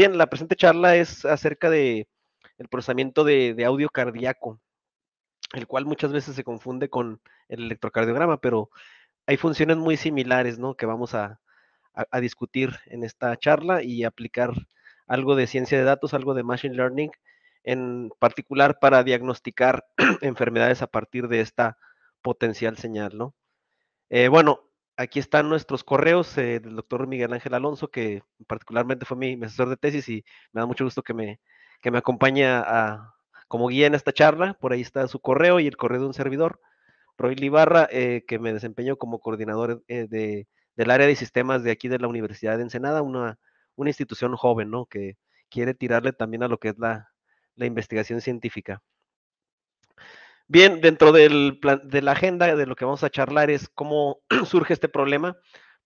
bien, la presente charla es acerca de el procesamiento de, audio cardíaco, el cual muchas veces se confunde con el electrocardiograma, pero hay funciones muy similares, ¿no? Que vamos a, discutir en esta charla y aplicar algo de ciencia de datos, algo de machine learning, en particular para diagnosticar enfermedades a partir de esta potencial señal, ¿no? Eh, bueno, aquí están nuestros correos eh, del doctor Miguel Ángel Alonso, que particularmente fue mi, asesor de tesis y me da mucho gusto que me, que acompañe a, como guía en esta charla. Por ahí está su correo y el correo de un servidor, Roy Libarra, eh, que me desempeño como coordinador eh, del área de sistemas de aquí de la Universidad de Ensenada, una, una institución joven, ¿no? Que quiere tirarle también a lo que es la investigación científica. Bien, dentro de la agenda de lo que vamos a charlar es cómo surge este problema,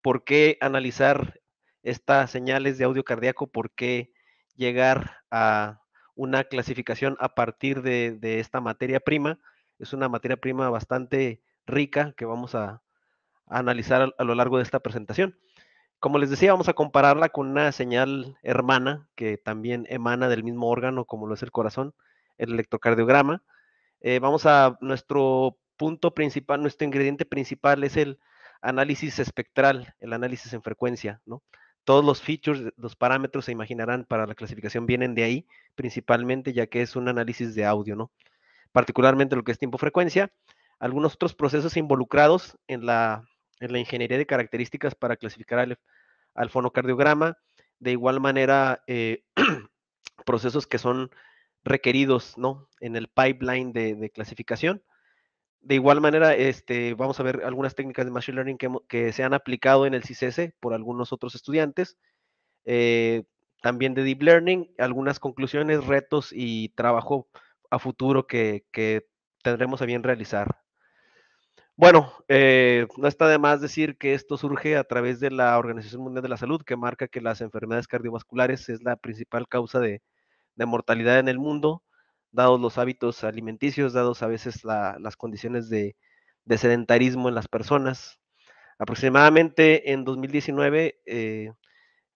por qué analizar estas señales de audio cardíaco, por qué llegar a una clasificación a partir de, esta materia prima. Es una materia prima bastante rica que vamos a, analizar a, lo largo de esta presentación. Como les decía, vamos a compararla con una señal hermana que también emana del mismo órgano como lo es el corazón, el electrocardiograma. Eh, vamos a nuestro punto principal, nuestro ingrediente principal es el análisis espectral, el análisis en frecuencia, ¿no? Todos los features, los parámetros se imaginarán para la clasificación vienen de ahí, principalmente ya que es un análisis de audio, ¿no? Particularmente lo que es tiempo-frecuencia, algunos otros procesos involucrados en la, ingeniería de características para clasificar al, fonocardiograma, de igual manera eh, procesos que son requeridos ¿no? en el pipeline de, clasificación. De igual manera, este, vamos a ver algunas técnicas de Machine Learning que, se han aplicado en el CCS e por algunos otros estudiantes, eh, también de Deep Learning, algunas conclusiones, retos y trabajo a futuro que, tendremos a bien realizar. Bueno, eh, no está de más decir que esto surge a través de la Organización Mundial de la Salud, que marca que las enfermedades cardiovasculares es la principal causa de, de mortalidad en el mundo, dados los hábitos alimenticios, dados a veces las condiciones de, sedentarismo en las personas. Aproximadamente en 2019 eh,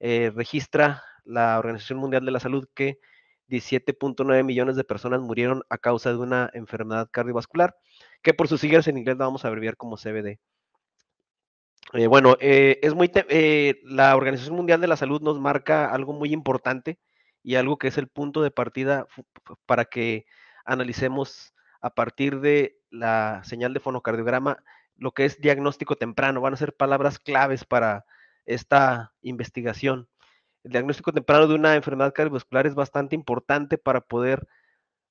eh, registra la Organización Mundial de la Salud que 17.9 millones de personas murieron a causa de una enfermedad cardiovascular, que por sus siglas en inglés la vamos a abreviar como CBD. Eh, bueno, es muy la Organización Mundial de la Salud nos marca algo muy importante y algo que es el punto de partida para que analicemos a partir de la señal de fonocardiograma lo que es diagnóstico temprano. Van a ser palabras claves para esta investigación. El diagnóstico temprano de una enfermedad cardiovascular es bastante importante para poder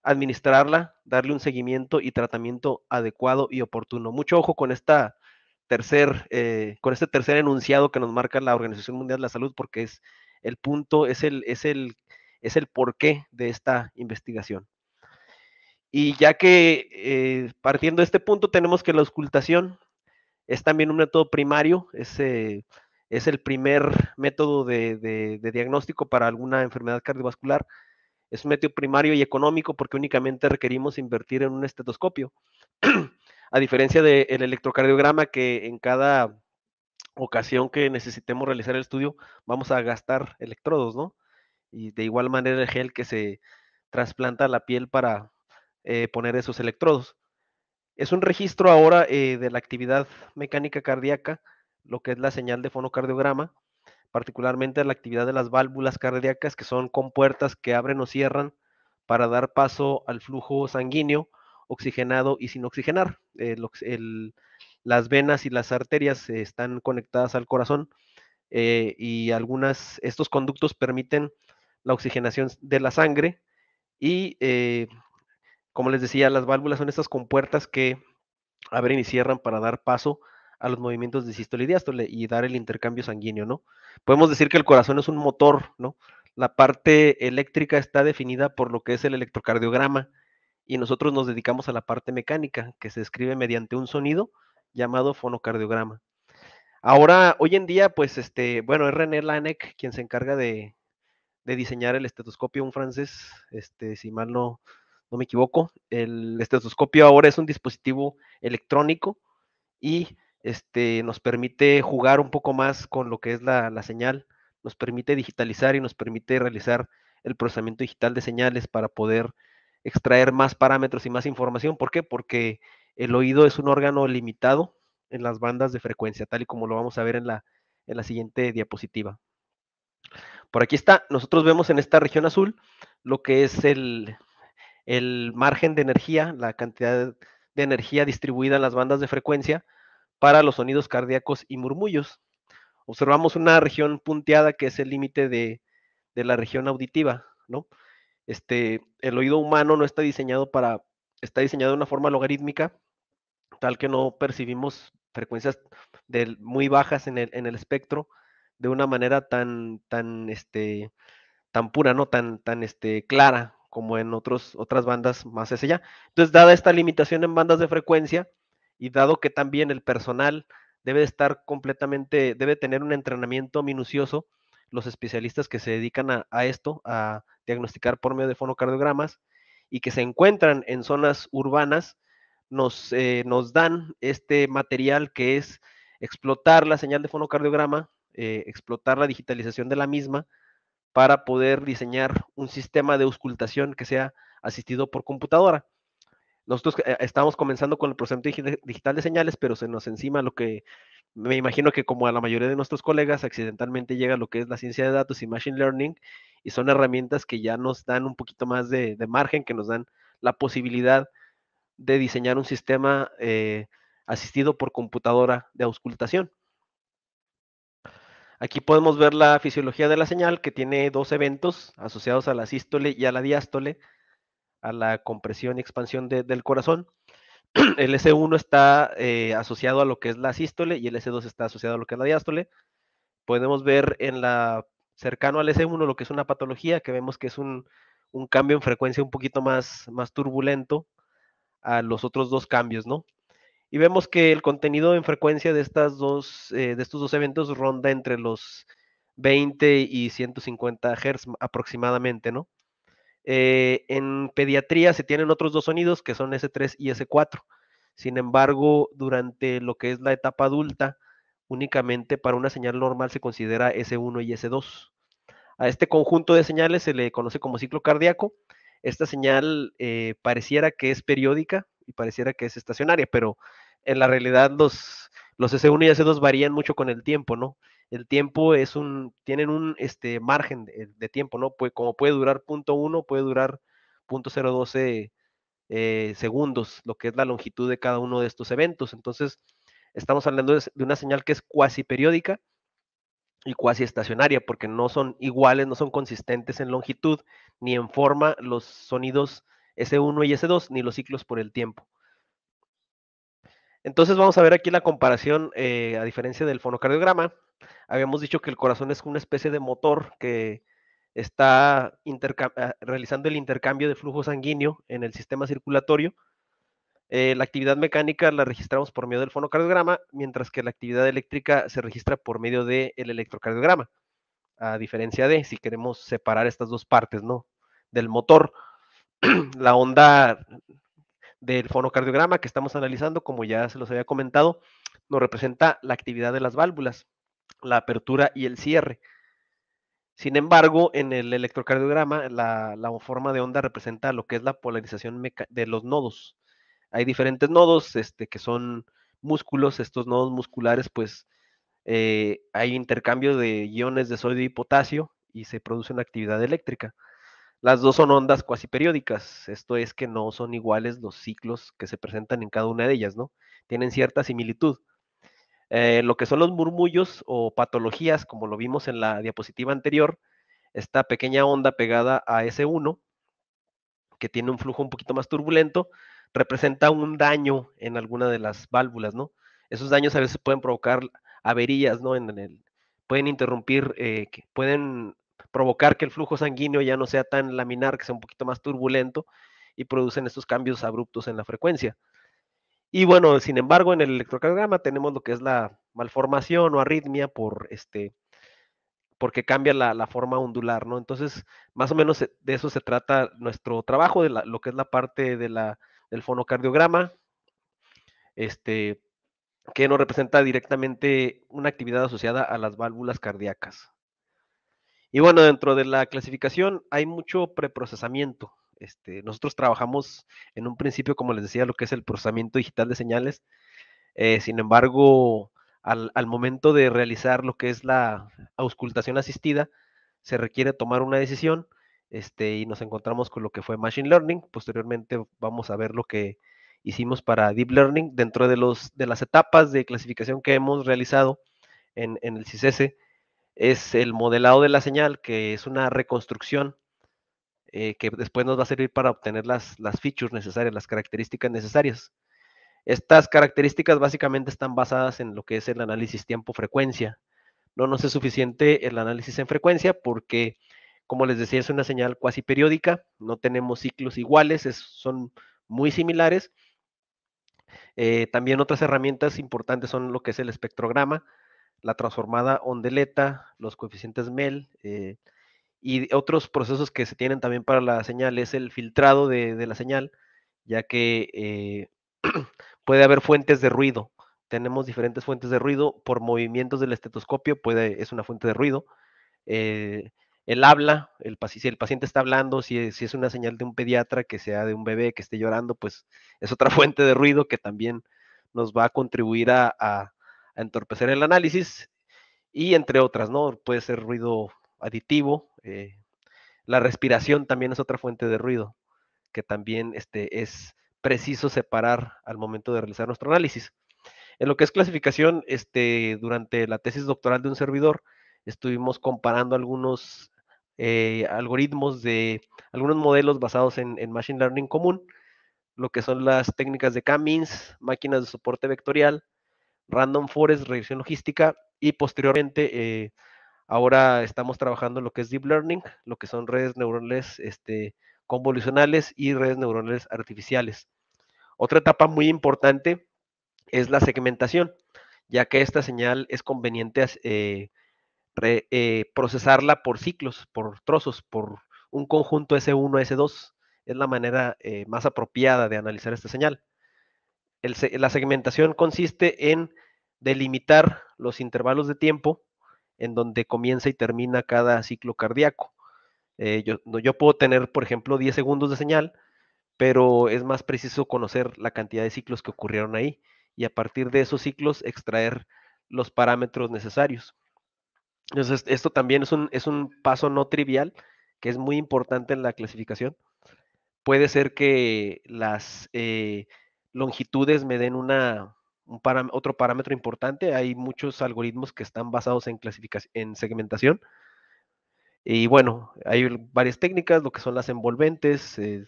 administrarla, darle un seguimiento y tratamiento adecuado y oportuno. Mucho ojo con esta tercer, eh, con este tercer enunciado que nos marca la Organización Mundial de la Salud, porque es el punto, es el, es el, es el porqué de esta investigación. Y ya que eh, partiendo de este punto tenemos que la auscultación es también un método primario, es, eh, es el primer método de, diagnóstico para alguna enfermedad cardiovascular. Es un método primario y económico porque únicamente requerimos invertir en un estetoscopio. A diferencia del electrocardiograma que en cada ocasión que necesitemos realizar el estudio, vamos a gastar electrodos, ¿no? Y de igual manera el gel que se trasplanta la piel para eh, poner esos electrodos. Es un registro ahora eh, de la actividad mecánica cardíaca, lo que es la señal de fonocardiograma, particularmente la actividad de las válvulas cardíacas, que son compuertas que abren o cierran para dar paso al flujo sanguíneo oxigenado y sin oxigenar. Eh, las venas y las arterias están conectadas al corazón eh, y algunas, estos conductos permiten la oxigenación de la sangre y, eh, como les decía, las válvulas son estas compuertas que abren y cierran para dar paso a los movimientos de sístole y diástole y dar el intercambio sanguíneo, ¿no? Podemos decir que el corazón es un motor, ¿no? La parte eléctrica está definida por lo que es el electrocardiograma, y nosotros nos dedicamos a la parte mecánica, que se escribe mediante un sonido llamado fonocardiograma. Ahora, hoy en día, pues, este, bueno, es René Lanek quien se encarga de, diseñar el estetoscopio, un francés, este, si mal no, no me equivoco. El estetoscopio ahora es un dispositivo electrónico y este, nos permite jugar un poco más con lo que es la, señal, nos permite digitalizar y nos permite realizar el procesamiento digital de señales para poder extraer más parámetros y más información. ¿Por qué? Porque el oído es un órgano limitado en las bandas de frecuencia, tal y como lo vamos a ver en la, siguiente diapositiva. Por aquí está, nosotros vemos en esta región azul lo que es el, margen de energía, la cantidad de energía distribuida en las bandas de frecuencia para los sonidos cardíacos y murmullos. Observamos una región punteada que es el límite de, de la región auditiva, ¿no? Este, el oído humano no está diseñado para, está diseñado de una forma logarítmica, tal que no percibimos frecuencias muy bajas en el, en el, espectro de una manera tan, tan, este, tan pura, ¿no? Tan, tan este, clara como en otros, otras bandas más hacia allá. Entonces, dada esta limitación en bandas de frecuencia y dado que también el personal debe estar completamente, debe tener un entrenamiento minucioso los especialistas que se dedican a, esto, a diagnosticar por medio de fonocardiogramas y que se encuentran en zonas urbanas, nos, eh, dan este material que es explotar la señal de fonocardiograma, eh, explotar la digitalización de la misma para poder diseñar un sistema de auscultación que sea asistido por computadora. Nosotros eh, estamos comenzando con el proceso digital de señales, pero se nos encima lo que me imagino que como a la mayoría de nuestros colegas, accidentalmente llega lo que es la ciencia de datos y machine learning, y son herramientas que ya nos dan un poquito más de, margen, que nos dan la posibilidad de diseñar un sistema eh, asistido por computadora de auscultación. Aquí podemos ver la fisiología de la señal que tiene dos eventos asociados a la sístole y a la diástole, a la compresión y expansión del corazón. el S1 está eh, asociado a lo que es la sístole y el S2 está asociado a lo que es la diástole. Podemos ver en la cercano al S1 lo que es una patología, que vemos que es un, cambio en frecuencia un poquito más, más turbulento a los otros dos cambios, ¿no? Y vemos que el contenido en frecuencia de, estas dos, eh, de estos dos eventos ronda entre los 20 y 150 Hz aproximadamente, ¿no? Eh, en pediatría se tienen otros dos sonidos que son S3 y S4. Sin embargo, durante lo que es la etapa adulta, únicamente para una señal normal se considera S1 y S2. A este conjunto de señales se le conoce como ciclo cardíaco. Esta señal eh, pareciera que es periódica y pareciera que es estacionaria, pero en la realidad los, los S1 y S2 varían mucho con el tiempo, ¿no? el tiempo es un, tienen un este, margen de, tiempo, ¿no? Pues como puede durar punto uno, puede durar punto cero doce eh, segundos, lo que es la longitud de cada uno de estos eventos. Entonces, estamos hablando de, de una señal que es cuasi periódica y cuasi estacionaria, porque no son iguales, no son consistentes en longitud ni en forma los sonidos S1 y S2, ni los ciclos por el tiempo. Entonces vamos a ver aquí la comparación, eh, a diferencia del fonocardiograma, habíamos dicho que el corazón es una especie de motor que está ah, realizando el intercambio de flujo sanguíneo en el sistema circulatorio. Eh, la actividad mecánica la registramos por medio del fonocardiograma, mientras que la actividad eléctrica se registra por medio del electrocardiograma, a diferencia de si queremos separar estas dos partes, ¿no? Del motor, la onda del fonocardiograma que estamos analizando, como ya se los había comentado, nos representa la actividad de las válvulas, la apertura y el cierre. Sin embargo, en el electrocardiograma, la, forma de onda representa lo que es la polarización de los nodos. Hay diferentes nodos este, que son músculos, estos nodos musculares, pues eh, hay intercambio de iones de sodio y potasio y se produce una actividad eléctrica. Las dos son ondas cuasi periódicas, esto es que no son iguales los ciclos que se presentan en cada una de ellas, ¿no? Tienen cierta similitud. Eh, lo que son los murmullos o patologías, como lo vimos en la diapositiva anterior, esta pequeña onda pegada a S1, que tiene un flujo un poquito más turbulento, representa un daño en alguna de las válvulas, ¿no? Esos daños a veces pueden provocar averías, ¿no? En el, pueden interrumpir, eh, pueden provocar que el flujo sanguíneo ya no sea tan laminar, que sea un poquito más turbulento y producen estos cambios abruptos en la frecuencia. Y bueno, sin embargo, en el electrocardiograma tenemos lo que es la malformación o arritmia por este porque cambia la, forma ondular, ¿no? Entonces, más o menos de eso se trata nuestro trabajo, de lo que es la parte del fonocardiograma, este, que no representa directamente una actividad asociada a las válvulas cardíacas. Y bueno, dentro de la clasificación hay mucho preprocesamiento. Este, nosotros trabajamos en un principio, como les decía, lo que es el procesamiento digital de señales. Eh, sin embargo, al, momento de realizar lo que es la auscultación asistida, se requiere tomar una decisión este, y nos encontramos con lo que fue Machine Learning. Posteriormente vamos a ver lo que hicimos para Deep Learning dentro de, los, las etapas de clasificación que hemos realizado en, el CISS es el modelado de la señal, que es una reconstrucción eh, que después nos va a servir para obtener las, features necesarias, las características necesarias. Estas características básicamente están basadas en lo que es el análisis tiempo-frecuencia. No nos es suficiente el análisis en frecuencia porque, como les decía, es una señal cuasi periódica, no tenemos ciclos iguales, son muy similares. Eh, también otras herramientas importantes son lo que es el espectrograma, la transformada ondeleta, los coeficientes MEL eh, y otros procesos que se tienen también para la señal es el filtrado de, la señal, ya que eh, puede haber fuentes de ruido. Tenemos diferentes fuentes de ruido por movimientos del estetoscopio, puede, es una fuente de ruido. Eh, el habla, el, si el paciente está hablando, si es, una señal de un pediatra, que sea de un bebé que esté llorando, pues es otra fuente de ruido que también nos va a contribuir a entorpecer el análisis y entre otras, ¿no? Puede ser ruido aditivo. Eh, la respiración también es otra fuente de ruido, que también este, es preciso separar al momento de realizar nuestro análisis. En lo que es clasificación, este, durante la tesis doctoral de un servidor, estuvimos comparando algunos eh, algoritmos de algunos modelos basados en, en, Machine Learning común, lo que son las técnicas de K-means, máquinas de soporte vectorial, Random Forest, regresión logística y posteriormente eh, ahora estamos trabajando en lo que es Deep Learning, lo que son redes neuronales este, convolucionales y redes neuronales artificiales. Otra etapa muy importante es la segmentación, ya que esta señal es conveniente eh, eh, procesarla por ciclos, por trozos, por un conjunto S1, S2. Es la manera más apropiada de analizar esta señal la segmentación consiste en delimitar los intervalos de tiempo en donde comienza y termina cada ciclo cardíaco. Eh, yo, puedo tener, por ejemplo, 10 segundos de señal, pero es más preciso conocer la cantidad de ciclos que ocurrieron ahí y a partir de esos ciclos extraer los parámetros necesarios. Entonces, esto también es un, es un paso no trivial que es muy importante en la clasificación. Puede ser que las... Eh, longitudes me den una, otro parámetro importante. Hay muchos algoritmos que están basados en, en segmentación. Y bueno, hay varias técnicas, lo que son las envolventes eh,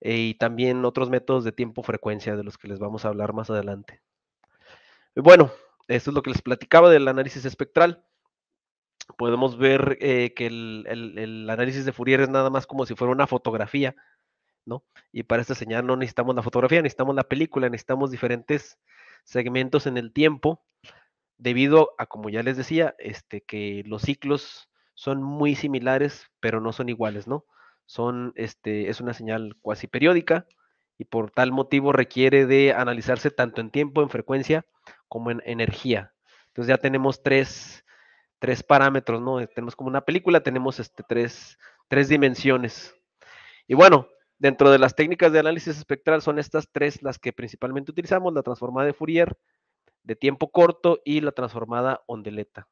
y también otros métodos de tiempo-frecuencia de los que les vamos a hablar más adelante. Bueno, esto es lo que les platicaba del análisis espectral. Podemos ver eh, que el análisis de Fourier es nada más como si fuera una fotografía y para esta señal no necesitamos la fotografía, necesitamos la película, necesitamos diferentes segmentos en el tiempo, debido a, como ya les decía, este, que los ciclos son muy similares, pero no son iguales, ¿no? Son, este, es una señal cuasi periódica y por tal motivo requiere de analizarse tanto en tiempo, en frecuencia, como en energía. Entonces ya tenemos tres, tres parámetros, ¿no? Tenemos como una película, tenemos este, tres, tres dimensiones. Y bueno, Dentro de las técnicas de análisis espectral son estas tres las que principalmente utilizamos, la transformada de Fourier, de tiempo corto y la transformada ondeleta.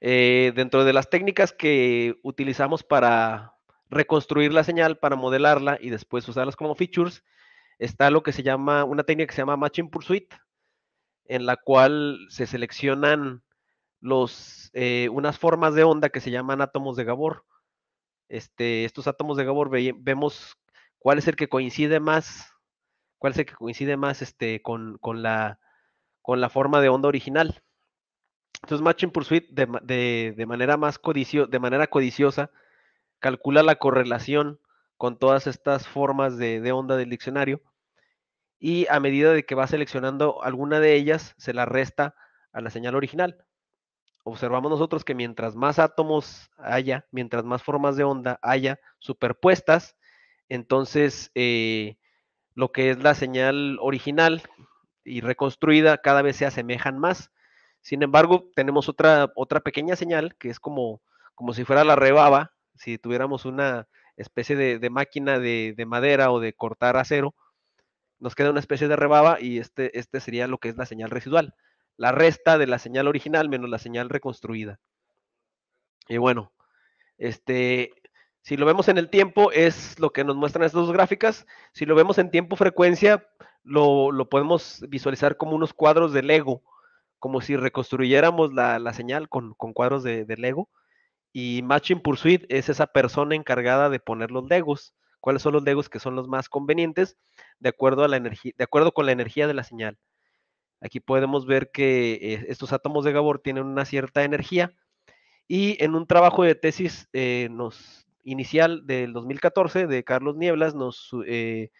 Eh, dentro de las técnicas que utilizamos para reconstruir la señal, para modelarla y después usarlas como features, está lo que se llama, una técnica que se llama Matching Pursuit, en la cual se seleccionan eh, unas formas de onda que se llaman átomos de Gabor este, estos átomos de Gabor vemos cuál es el que coincide más, cuál es el que coincide más este, con, con, la, forma de onda original. Entonces, Matching Pursuit de, manera más codiciosa calcula la correlación con todas estas formas de, onda del diccionario y a medida de que va seleccionando alguna de ellas, se la resta a la señal original observamos nosotros que mientras más átomos haya, mientras más formas de onda haya superpuestas, entonces eh, lo que es la señal original y reconstruida cada vez se asemejan más. Sin embargo, tenemos otra, otra pequeña señal que es como, como si fuera la rebaba, si tuviéramos una especie de, máquina de, de, madera o de cortar acero, nos queda una especie de rebaba y este, este sería lo que es la señal residual la resta de la señal original menos la señal reconstruida. Y bueno, este, si lo vemos en el tiempo, es lo que nos muestran estas dos gráficas. Si lo vemos en tiempo frecuencia, lo, lo podemos visualizar como unos cuadros de Lego, como si reconstruyéramos la, señal con, cuadros de, Lego. Y Matching Pursuit es esa persona encargada de poner los Legos. ¿Cuáles son los Legos que son los más convenientes? De acuerdo, a la de acuerdo con la energía de la señal. Aquí podemos ver que eh, estos átomos de Gabor tienen una cierta energía y en un trabajo de tesis eh, nos, inicial del 2014 de Carlos Nieblas eh,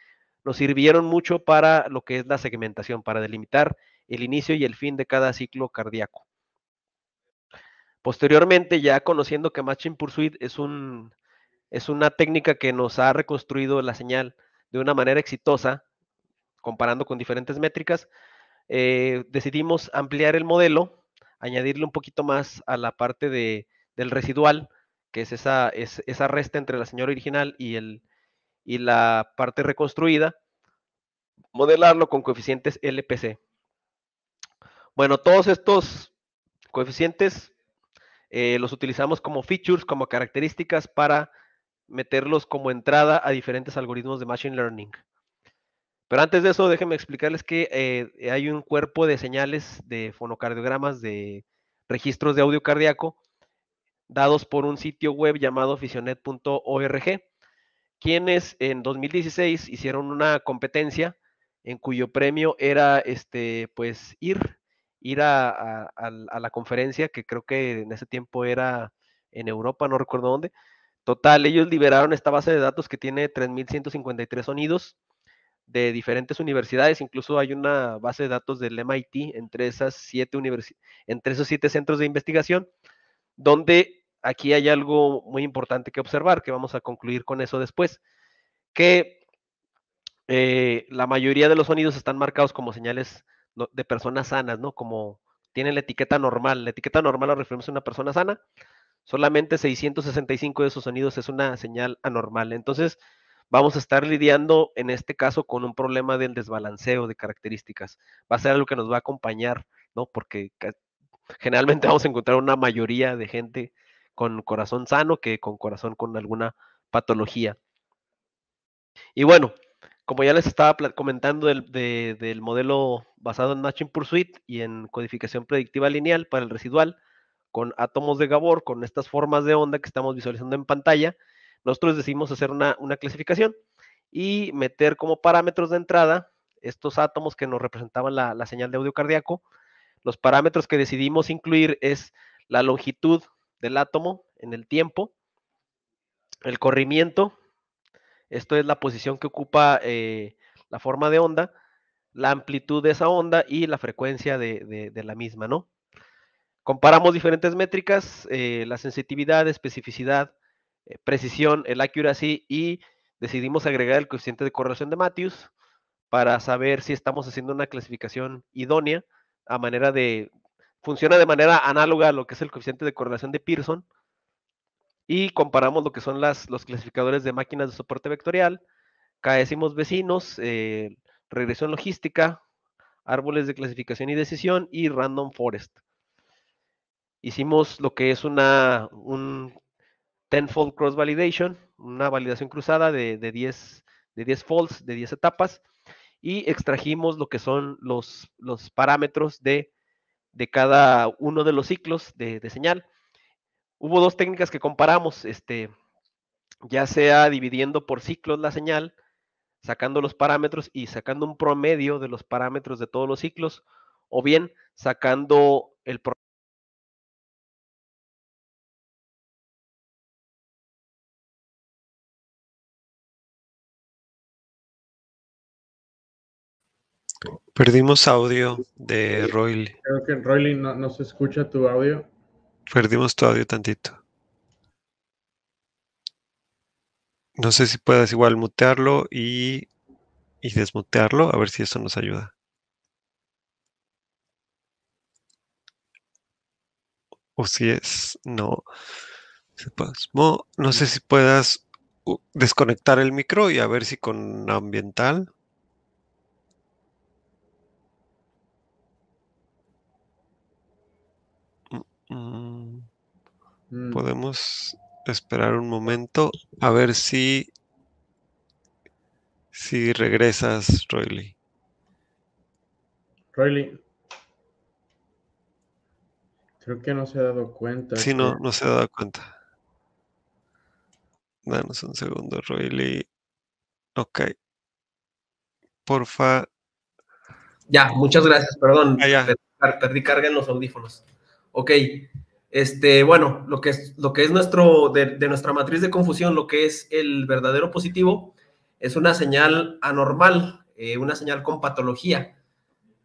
nos, sirvieron mucho para lo que es la segmentación, para delimitar el inicio y el fin de cada ciclo cardíaco. Posteriormente, ya conociendo que Matching Pursuit es, es una técnica que nos ha reconstruido la señal de una manera exitosa, comparando con diferentes métricas, eh, decidimos ampliar el modelo, añadirle un poquito más a la parte del residual, que es esa, resta entre la señora original y, la parte reconstruida, modelarlo con coeficientes LPC. Bueno, todos estos coeficientes eh, los utilizamos como features, como características para meterlos como entrada a diferentes algoritmos de Machine Learning. Pero antes de eso, déjenme explicarles que eh, eh, hay un cuerpo de señales de fonocardiogramas de registros de audio cardíaco dados por un sitio web llamado fisionet.org, quienes en 2016 hicieron una competencia en cuyo premio era este, pues, ir, ir a, a la conferencia, que creo que en ese tiempo era en Europa, no recuerdo dónde. Total, ellos liberaron esta base de datos que tiene 3.153 sonidos de diferentes universidades, incluso hay una base de datos del MIT entre, esas siete universi entre esos siete centros de investigación, donde aquí hay algo muy importante que observar, que vamos a concluir con eso después, que eh, la mayoría de los sonidos están marcados como señales de personas sanas, ¿no? Como tienen la etiqueta normal. La etiqueta normal la referimos a una persona sana. Solamente 665 de esos sonidos es una señal anormal. Entonces, vamos a estar lidiando en este caso con un problema del desbalanceo de características. Va a ser algo que nos va a acompañar, ¿no? Porque generalmente vamos a encontrar una mayoría de gente con corazón sano que con corazón con alguna patología. Y bueno, como ya les estaba comentando del, del modelo basado en Matching Pursuit y en codificación predictiva lineal para el residual, con átomos de Gabor, con estas formas de onda que estamos visualizando en pantalla, nosotros decidimos hacer una, clasificación y meter como parámetros de entrada estos átomos que nos representaban la, señal de audio cardíaco. Los parámetros que decidimos incluir es la longitud del átomo en el tiempo, el corrimiento, esto es la posición que ocupa eh, la forma de onda, la amplitud de esa onda y la frecuencia de, la misma, ¿no? Comparamos diferentes métricas, eh, la sensitividad, especificidad, eh, precisión, el accuracy y decidimos agregar el coeficiente de correlación de Matthews para saber si estamos haciendo una clasificación idónea a manera de funciona de manera análoga a lo que es el coeficiente de correlación de Pearson y comparamos lo que son las, los clasificadores de máquinas de soporte vectorial, Caecimos vecinos, eh, regresión logística, árboles de clasificación y decisión y random forest. Hicimos lo que es una, un 10-fold cross validation, una validación cruzada de, 10 de 10 folds, de 10 etapas, y extrajimos lo que son los, los parámetros de, cada uno de los ciclos de, de, señal. Hubo dos técnicas que comparamos, este, ya sea dividiendo por ciclos la señal, sacando los parámetros y sacando un promedio de los parámetros de todos los ciclos, o bien sacando el promedio Perdimos audio de Royle. Creo que en no, no, se escucha tu audio. Perdimos tu audio tantito. No sé si puedas igual mutearlo y, y desmutearlo, a ver si eso nos ayuda. O si es, no. No sé si puedas desconectar el micro y a ver si con ambiental Mm. Mm. Podemos esperar un momento a ver si si regresas, Roily. Roily. Creo que no se ha dado cuenta. Sí, no, no se ha dado cuenta. Danos un segundo, Roily. Ok. Porfa. Ya, muchas gracias, perdón. Ah, perdí carga los audífonos ok, este, bueno, lo que es, lo que es nuestro, de, nuestra matriz de confusión, lo que es el verdadero positivo, es una señal anormal, eh, una señal con patología.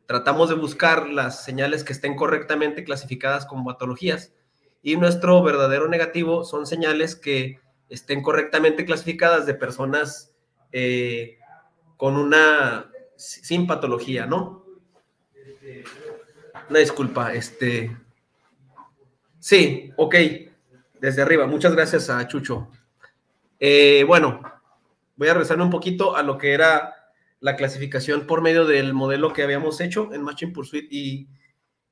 Tratamos de buscar las señales que estén correctamente clasificadas como patologías. Y nuestro verdadero negativo son señales que estén correctamente clasificadas de personas eh, con una sin patología, ¿no? Una disculpa, este, Sí, ok. Desde arriba. Muchas gracias a Chucho. Eh, bueno, voy a regresarme un poquito a lo que era la clasificación por medio del modelo que habíamos hecho en machine Pursuit y,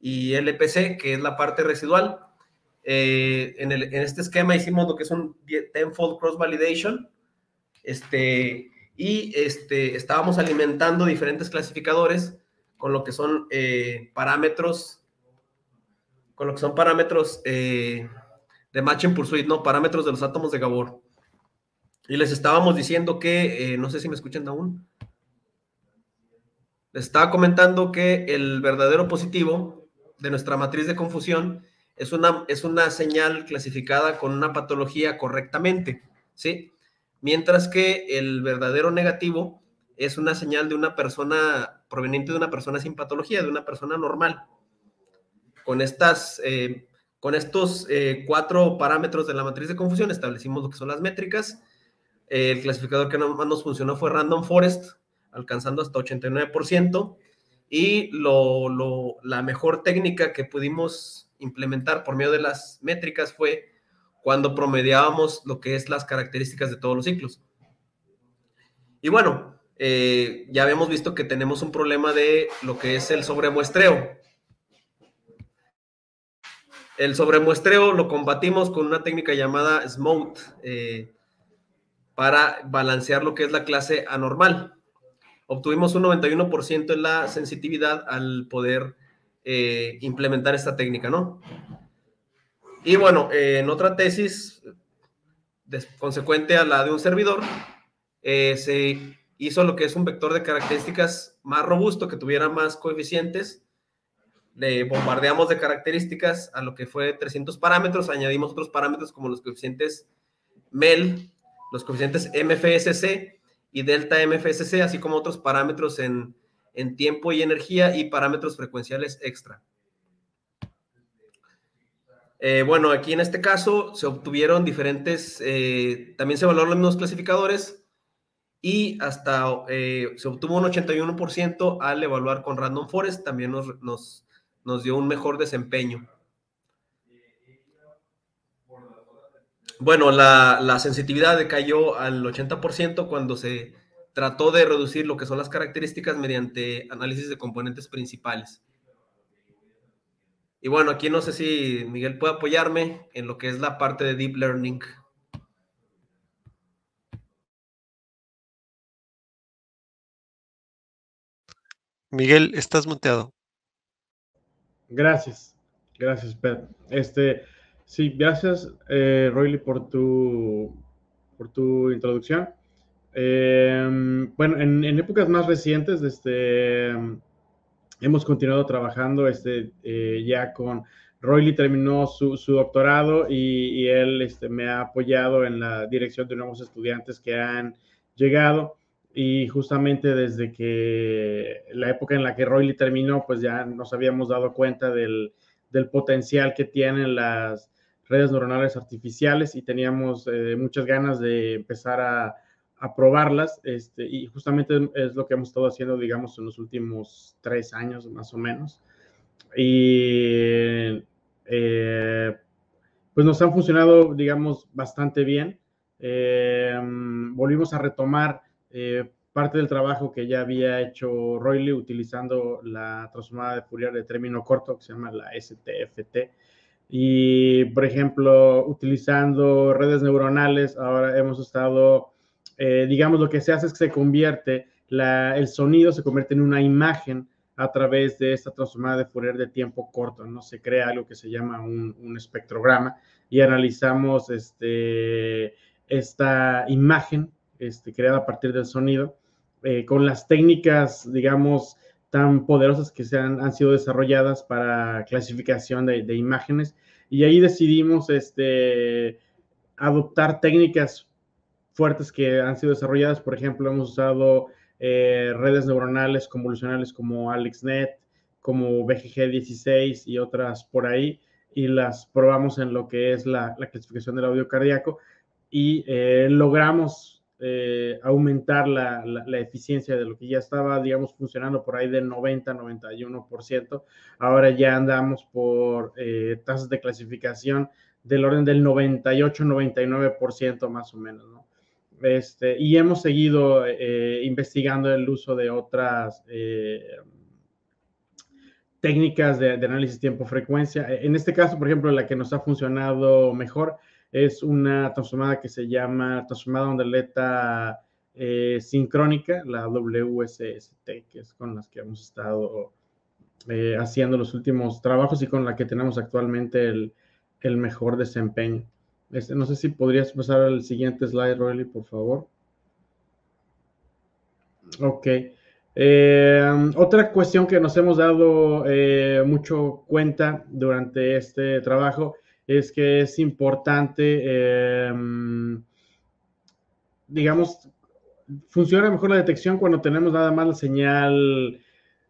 y LPC, que es la parte residual. Eh, en, este esquema hicimos lo que es un 10-fold cross validation. Este, y este, estábamos alimentando diferentes clasificadores con lo que son eh, parámetros con lo que son parámetros eh, de matching pursuit, ¿no? Parámetros de los átomos de Gabor. Y les estábamos diciendo que, eh, no sé si me escuchan aún, les estaba comentando que el verdadero positivo de nuestra matriz de confusión es una, es una señal clasificada con una patología correctamente, ¿sí? Mientras que el verdadero negativo es una señal de una persona proveniente de una persona sin patología, de una persona normal, con, estas, eh, con estos eh, cuatro parámetros de la matriz de confusión establecimos lo que son las métricas. Eh, el clasificador que más nos funcionó fue Random Forest, alcanzando hasta 89%. Y lo, lo, la mejor técnica que pudimos implementar por medio de las métricas fue cuando promediábamos lo que es las características de todos los ciclos. Y bueno, ya habíamos visto que tenemos un problema de lo que es el sobremuestreo. El sobremuestreo lo combatimos con una técnica llamada smote eh, para balancear lo que es la clase anormal. Obtuvimos un 91% en la sensitividad al poder eh, implementar esta técnica, ¿no? Y bueno, eh, en otra tesis consecuente a la de un servidor, se hizo lo que es un vector de características más robusto, que tuviera más coeficientes le bombardeamos de características a lo que fue 300 parámetros, añadimos otros parámetros como los coeficientes MEL, los coeficientes MFSC y delta MFSC, así como otros parámetros en, tiempo y energía y parámetros frecuenciales extra. Eh, bueno, aquí en este caso se obtuvieron diferentes, eh, también se evaluaron los mismos clasificadores y hasta eh, se obtuvo un 81% al evaluar con Random Forest, también nos nos dio un mejor desempeño. Bueno, la, la sensitividad decayó al 80% cuando se trató de reducir lo que son las características mediante análisis de componentes principales. Y bueno, aquí no sé si Miguel puede apoyarme en lo que es la parte de Deep Learning. Miguel, estás muteado. Gracias, gracias, Pet. Este, sí, gracias, eh, por tu, por tu introducción. Em, bueno, en, épocas más recientes, este, hemos continuado trabajando este, eh, ya con Royly terminó su, doctorado y, él este, me ha apoyado en la dirección de nuevos estudiantes que han llegado y justamente desde que la época en la que Roily terminó, pues ya nos habíamos dado cuenta del, potencial que tienen las redes neuronales artificiales y teníamos eh, muchas ganas de empezar a, probarlas este, y justamente es lo que hemos estado haciendo, digamos, en los últimos tres años más o menos. Y eh, pues nos han funcionado, digamos, bastante bien. Eh, volvimos a retomar eh, parte del trabajo que ya había hecho Royle utilizando la transformada de Fourier de término corto que se llama la STFT. Y, por ejemplo, utilizando redes neuronales, ahora hemos estado, eh, digamos, lo que se hace es que se convierte, el sonido se convierte en una imagen a través de esta transformada de Fourier de tiempo corto, ¿no? Se crea algo que se llama un, espectrograma y analizamos este, esta imagen este, creada a partir del sonido, eh, con las técnicas, digamos, tan poderosas que se han, han sido desarrolladas para clasificación de, imágenes. Y ahí decidimos este, adoptar técnicas fuertes que han sido desarrolladas. Por ejemplo, hemos usado eh, redes neuronales convolucionales como AlexNet, como BGG16 y otras por ahí, y las probamos en lo que es la, clasificación del audio cardíaco y eh, logramos eh, aumentar la, eficiencia de lo que ya estaba, digamos, funcionando por ahí del 90-91%. Ahora ya andamos por eh, tasas de clasificación del orden del 98-99% más o menos, este, y hemos seguido eh, investigando el uso de otras técnicas de, de análisis tiempo-frecuencia. En este caso, por ejemplo, la que nos ha funcionado mejor es una transformada que se llama transformada ondaleta eh, sincrónica, la WSST, que es con las que hemos estado eh, haciendo los últimos trabajos y con la que tenemos actualmente el, mejor desempeño. Este, no sé si podrías pasar al siguiente slide, Roely, por favor. Ok. Eh, otra cuestión que nos hemos dado mucho cuenta durante este trabajo es que es importante, em, digamos, funciona mejor la detección cuando tenemos nada más la señal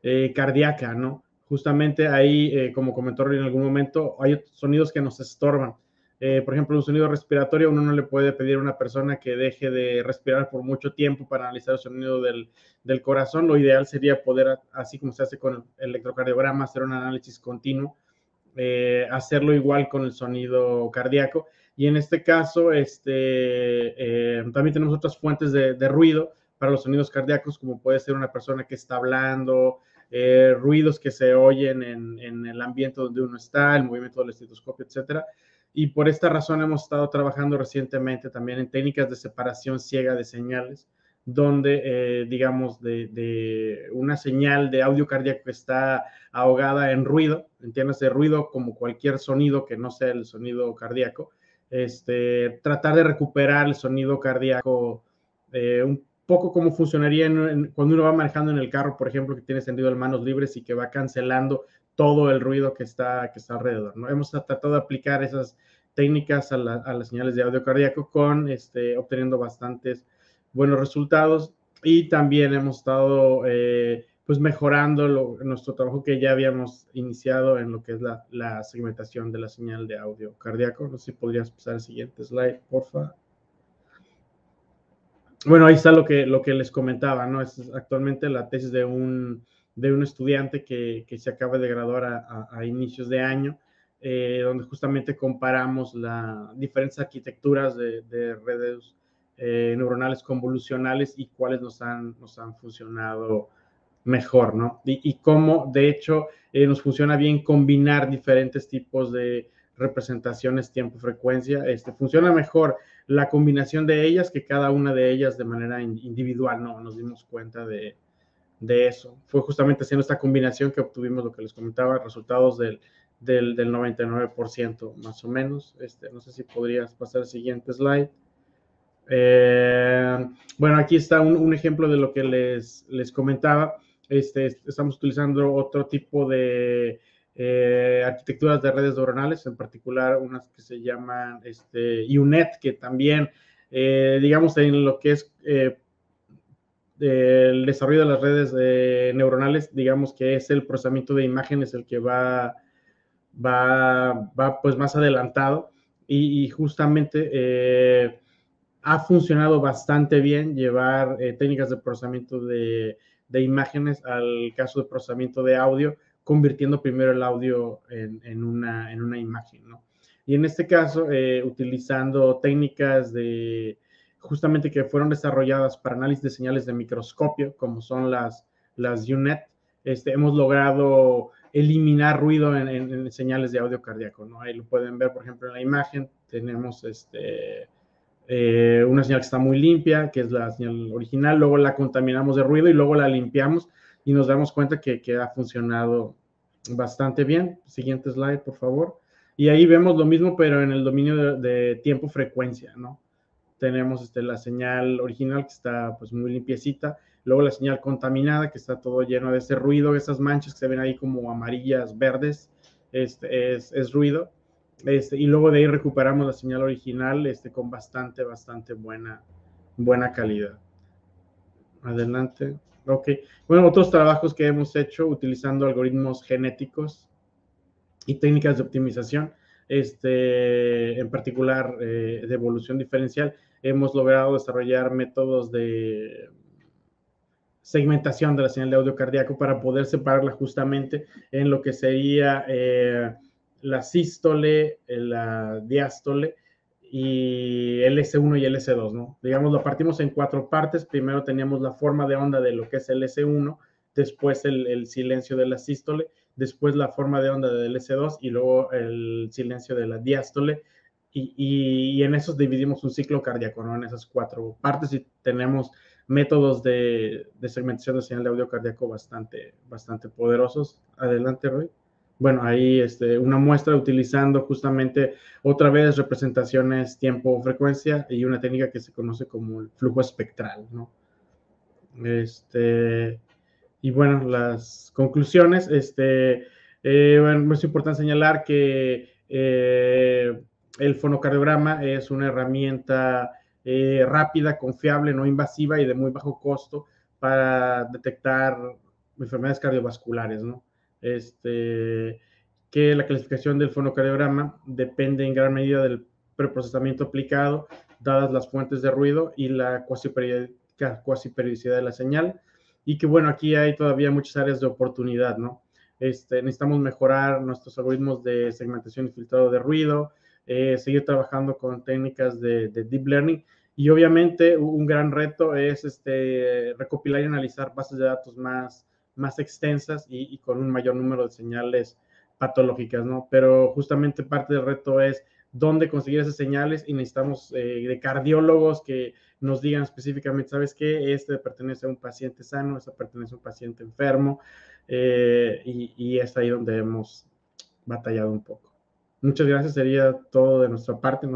eh, cardíaca, ¿no? Justamente ahí, eh, como comentó en algún momento, hay sonidos que nos estorban. Eh, por ejemplo, un sonido respiratorio, uno no le puede pedir a una persona que deje de respirar por mucho tiempo para analizar el sonido del, del corazón. Lo ideal sería poder, así como se hace con el electrocardiograma, hacer un análisis continuo eh, hacerlo igual con el sonido cardíaco. Y en este caso, este, eh, también tenemos otras fuentes de, ruido para los sonidos cardíacos, como puede ser una persona que está hablando, eh, ruidos que se oyen en, el ambiente donde uno está, el movimiento del estetoscopio, etc. Y por esta razón hemos estado trabajando recientemente también en técnicas de separación ciega de señales, donde, eh, digamos, de, una señal de audio cardíaco que está ahogada en ruido, entiendes de ruido como cualquier sonido que no sea el sonido cardíaco, este, tratar de recuperar el sonido cardíaco, eh, un poco como funcionaría cuando uno va manejando en el carro, por ejemplo, que tiene sentido en manos libres y que va cancelando todo el ruido que está, que está alrededor. Hemos tratado de aplicar esas técnicas a, las señales de audio cardíaco con, este, obteniendo bastantes buenos resultados y también hemos estado eh, pues mejorando nuestro trabajo que ya habíamos iniciado en lo que es la, segmentación de la señal de audio cardíaco. No sé si podrías pasar al siguiente slide, porfa. Bueno, ahí está lo que, lo que les comentaba, ¿no? Es actualmente la tesis de un, de un estudiante que, que se acaba de graduar a, inicios de año, eh, donde justamente comparamos las diferentes arquitecturas de, de redes eh, neuronales convolucionales y cuáles nos han, nos han funcionado mejor, ¿no? Y, cómo, de hecho, eh, nos funciona bien combinar diferentes tipos de representaciones, tiempo, frecuencia. Este, funciona mejor la combinación de ellas que cada una de ellas de manera individual, ¿no? Nos dimos cuenta de, eso. Fue justamente haciendo esta combinación que obtuvimos lo que les comentaba, resultados del, 99% más o menos. Este, no sé si podrías pasar al siguiente slide. Eh, bueno, aquí está un, ejemplo de lo que les, les comentaba. Este, estamos utilizando otro tipo de eh, arquitecturas de redes neuronales, en particular unas que se llaman este, UNET, que también, eh, digamos, en lo que es el desarrollo de las redes neuronales, digamos que es el procesamiento de imágenes el que va, va, va pues más adelantado y, y justamente ha funcionado bastante bien llevar eh, técnicas de procesamiento de, imágenes al caso de procesamiento de audio, convirtiendo primero el audio en, una, imagen, ¿no? Y en este caso, eh, utilizando técnicas de justamente que fueron desarrolladas para análisis de señales de microscopio, como son las, las UNET, este, hemos logrado eliminar ruido en, señales de audio cardíaco, ¿no? Ahí lo pueden ver, por ejemplo, en la imagen tenemos este, eh, una señal que está muy limpia, que es la señal original, luego la contaminamos de ruido y luego la limpiamos y nos damos cuenta que, ha funcionado bastante bien. Siguiente slide, por favor. Y ahí vemos lo mismo, pero en el dominio de, tiempo-frecuencia, ¿no? Tenemos este, la señal original que está pues muy limpiecita, luego la señal contaminada que está todo lleno de ese ruido, esas manchas que se ven ahí como amarillas, verdes, este, es ruido este, y luego de ahí recuperamos la señal original este, con bastante, bastante buena, buena calidad. Adelante. Ok. Bueno, otros trabajos que hemos hecho utilizando algoritmos genéticos y técnicas de optimización, este, en particular eh, de evolución diferencial, hemos logrado desarrollar métodos de segmentación de la señal de audio cardíaco para poder separarla justamente en lo que sería eh, la sístole, eh, la diástole y el s 1 y el s 2 ¿no? Digamos, lo partimos en cuatro partes. Primero teníamos la forma de onda de lo que es el s 1 después el, silencio de la sístole, después la forma de onda del s 2 y luego el silencio de la diástole. Y, en esos dividimos un ciclo cardíaco, ¿no? En esas cuatro partes y tenemos métodos de, segmentación de señal de audio cardíaco bastante, bastante poderosos. Adelante, Roy bueno, ahí este, una muestra utilizando justamente otra vez representaciones tiempo-frecuencia y una técnica que se conoce como el flujo espectral, ¿no? Este, y bueno, las conclusiones, este, eh, bueno, es importante señalar que eh, el fonocardiograma es una herramienta eh, rápida, confiable, no invasiva y de muy bajo costo para detectar enfermedades cardiovasculares, ¿no? este, que la clasificación del fonocardiograma depende en gran medida del preprocesamiento aplicado, dadas las fuentes de ruido y la cuasi periodicidad de la señal. Y que bueno, aquí hay todavía muchas áreas de oportunidad, ¿no? Este, necesitamos mejorar nuestros algoritmos de segmentación y filtrado de ruido, eh, seguir trabajando con técnicas de, de, deep learning. Y obviamente un gran reto es este, recopilar y analizar bases de datos más, más extensas y, con un mayor número de señales patológicas, ¿no? Pero justamente parte del reto es dónde conseguir esas señales y necesitamos eh, de cardiólogos que nos digan específicamente, ¿sabes qué? Este pertenece a un paciente sano, este pertenece a un paciente enfermo eh, y, y es ahí donde hemos batallado un poco. Muchas gracias, sería todo de nuestra parte.